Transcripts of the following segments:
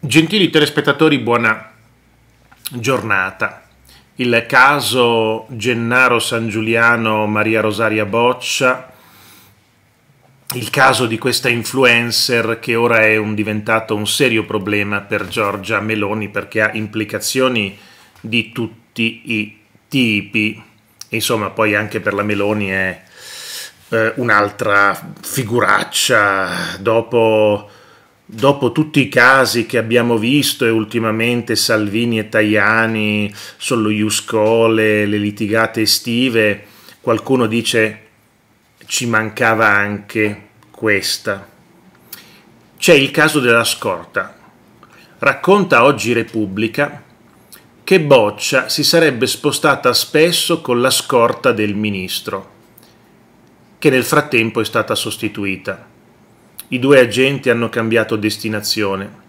Gentili telespettatori, buona giornata. Il caso Gennaro San Giuliano Maria Rosaria Boccia, il caso di questa influencer che ora è un diventato un serio problema per Giorgia Meloni perché ha implicazioni di tutti i tipi. Insomma, poi anche per la Meloni è eh, un'altra figuraccia dopo dopo tutti i casi che abbiamo visto e ultimamente Salvini e Tajani, solo Iuscole, le litigate estive, qualcuno dice ci mancava anche questa. C'è il caso della scorta. Racconta oggi Repubblica che Boccia si sarebbe spostata spesso con la scorta del ministro, che nel frattempo è stata sostituita i due agenti hanno cambiato destinazione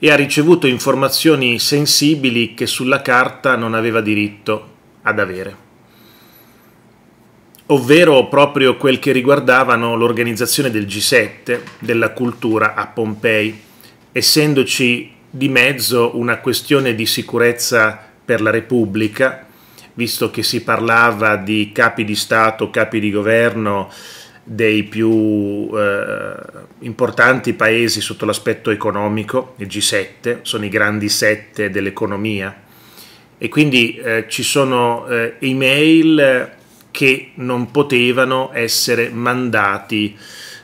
e ha ricevuto informazioni sensibili che sulla carta non aveva diritto ad avere, ovvero proprio quel che riguardavano l'organizzazione del G7 della cultura a Pompei, essendoci di mezzo una questione di sicurezza per la Repubblica, visto che si parlava di capi di Stato, capi di governo, dei più eh, importanti paesi sotto l'aspetto economico, il G7, sono i grandi sette dell'economia e quindi eh, ci sono eh, email che non potevano essere mandati,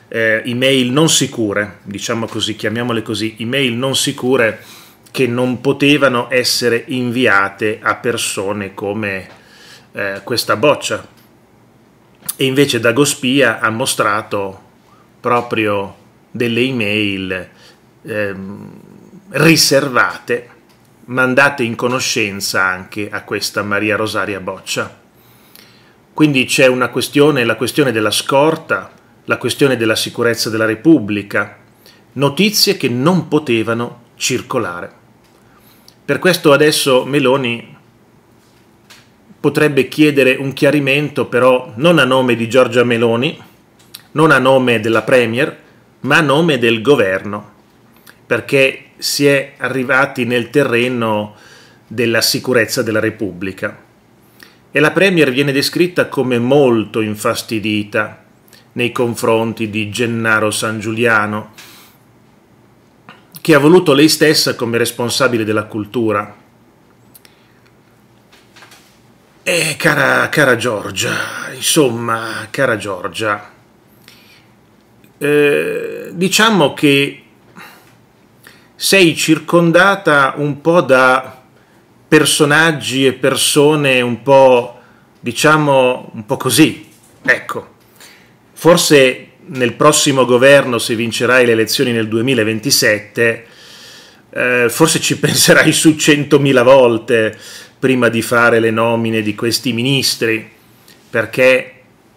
eh, email non sicure, diciamo così, chiamiamole così, email non sicure che non potevano essere inviate a persone come eh, questa boccia, e invece Dagospia ha mostrato proprio delle email ehm, riservate mandate in conoscenza anche a questa Maria Rosaria Boccia. Quindi c'è una questione, la questione della scorta, la questione della sicurezza della Repubblica, notizie che non potevano circolare. Per questo adesso Meloni potrebbe chiedere un chiarimento però non a nome di Giorgia Meloni, non a nome della Premier, ma a nome del governo, perché si è arrivati nel terreno della sicurezza della Repubblica. E la Premier viene descritta come molto infastidita nei confronti di Gennaro San Giuliano, che ha voluto lei stessa come responsabile della cultura eh, cara, cara Giorgia, insomma, cara Giorgia, eh, diciamo che sei circondata un po' da personaggi e persone un po', diciamo, un po' così. Ecco, forse nel prossimo governo, se vincerai le elezioni nel 2027, eh, forse ci penserai su centomila volte prima di fare le nomine di questi ministri, perché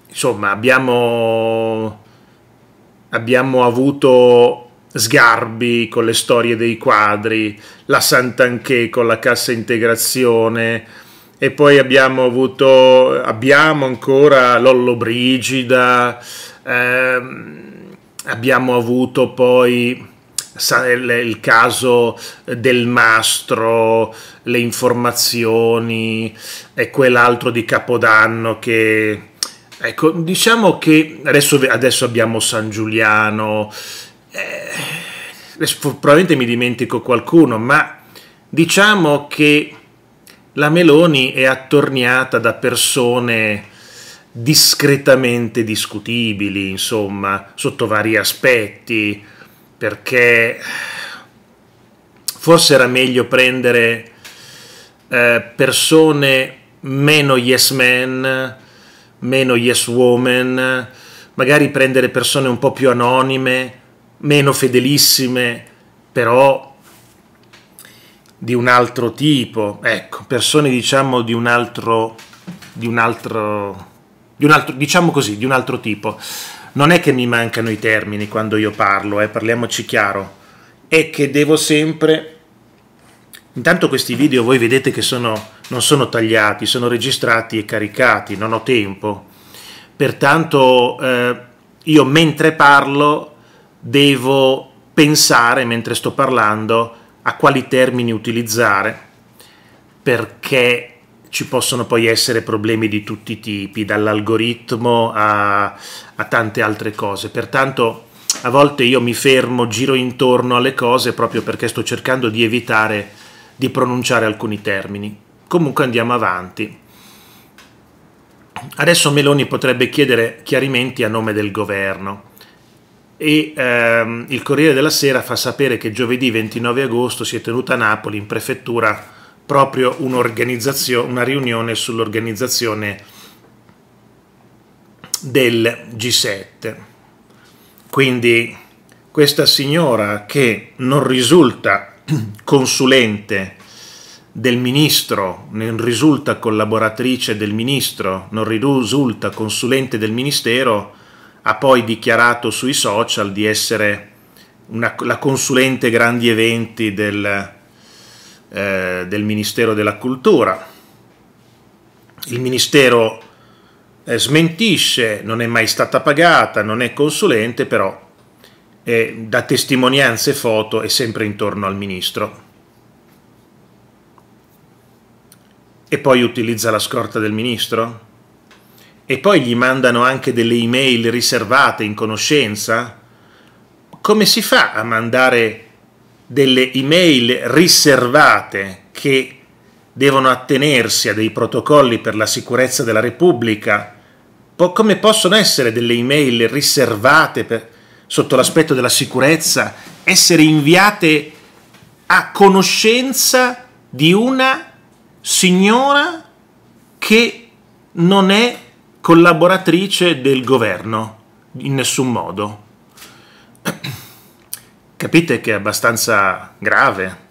insomma abbiamo, abbiamo avuto sgarbi con le storie dei quadri, la Sant'Anché con la cassa integrazione e poi abbiamo avuto, abbiamo ancora Lollo Brigida, ehm, abbiamo avuto poi il, il caso del mastro, le informazioni e quell'altro di Capodanno che... Ecco, diciamo che adesso, adesso abbiamo San Giuliano, eh, probabilmente mi dimentico qualcuno, ma diciamo che la Meloni è attorniata da persone discretamente discutibili, insomma, sotto vari aspetti perché forse era meglio prendere eh, persone meno yes men, meno yes woman, magari prendere persone un po' più anonime, meno fedelissime, però di un altro tipo, ecco, persone diciamo di un altro, di un altro, di un altro diciamo così, di un altro tipo non è che mi mancano i termini quando io parlo, eh, parliamoci chiaro, è che devo sempre... Intanto questi video voi vedete che sono, non sono tagliati, sono registrati e caricati, non ho tempo, pertanto eh, io mentre parlo devo pensare, mentre sto parlando, a quali termini utilizzare, perché ci possono poi essere problemi di tutti i tipi, dall'algoritmo a, a, tante altre cose. Pertanto a volte io mi fermo, giro intorno alle cose proprio perché sto cercando di evitare di pronunciare alcuni termini. Comunque andiamo avanti. Adesso Meloni potrebbe chiedere chiarimenti a nome del governo e ehm, il Corriere della Sera fa sapere che giovedì 29 agosto si è tenuta a Napoli in prefettura proprio una riunione sull'organizzazione del G7. Quindi questa signora che non risulta consulente del ministro, non risulta collaboratrice del ministro, non risulta consulente del ministero, ha poi dichiarato sui social di essere una, la consulente grandi eventi del, eh, del Ministero della Cultura. Il Ministero eh, smentisce, non è mai stata pagata, non è consulente, però eh, da testimonianze foto è sempre intorno al Ministro. E poi utilizza la scorta del Ministro? E poi gli mandano anche delle email riservate in conoscenza? Come si fa a mandare delle email riservate che devono attenersi a dei protocolli per la sicurezza della Repubblica, po come possono essere delle email riservate per, sotto l'aspetto della sicurezza, essere inviate a conoscenza di una signora che non è collaboratrice del governo in nessun modo capite che è abbastanza grave.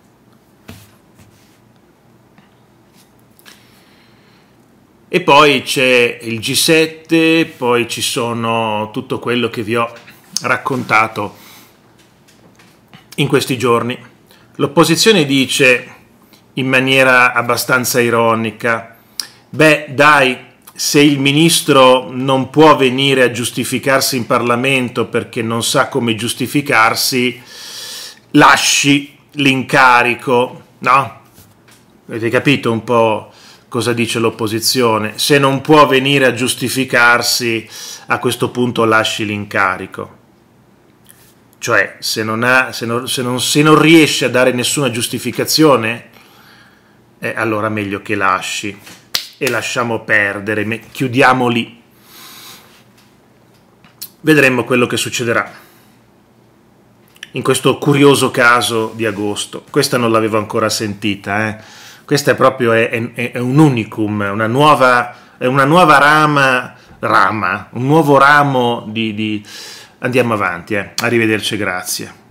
E poi c'è il G7, poi ci sono tutto quello che vi ho raccontato in questi giorni. L'opposizione dice in maniera abbastanza ironica, beh dai, se il ministro non può venire a giustificarsi in Parlamento perché non sa come giustificarsi, lasci l'incarico, no? Avete capito un po' cosa dice l'opposizione? Se non può venire a giustificarsi, a questo punto lasci l'incarico. Cioè, se non, ha, se, non, se, non, se non, riesce a dare nessuna giustificazione, eh, allora meglio che lasci e lasciamo perdere, chiudiamo lì. Vedremo quello che succederà in questo curioso caso di agosto. Questa non l'avevo ancora sentita, eh. questa è proprio è, è, è un unicum, una nuova, è una nuova rama, rama, un nuovo ramo di... di... Andiamo avanti, eh. arrivederci, grazie.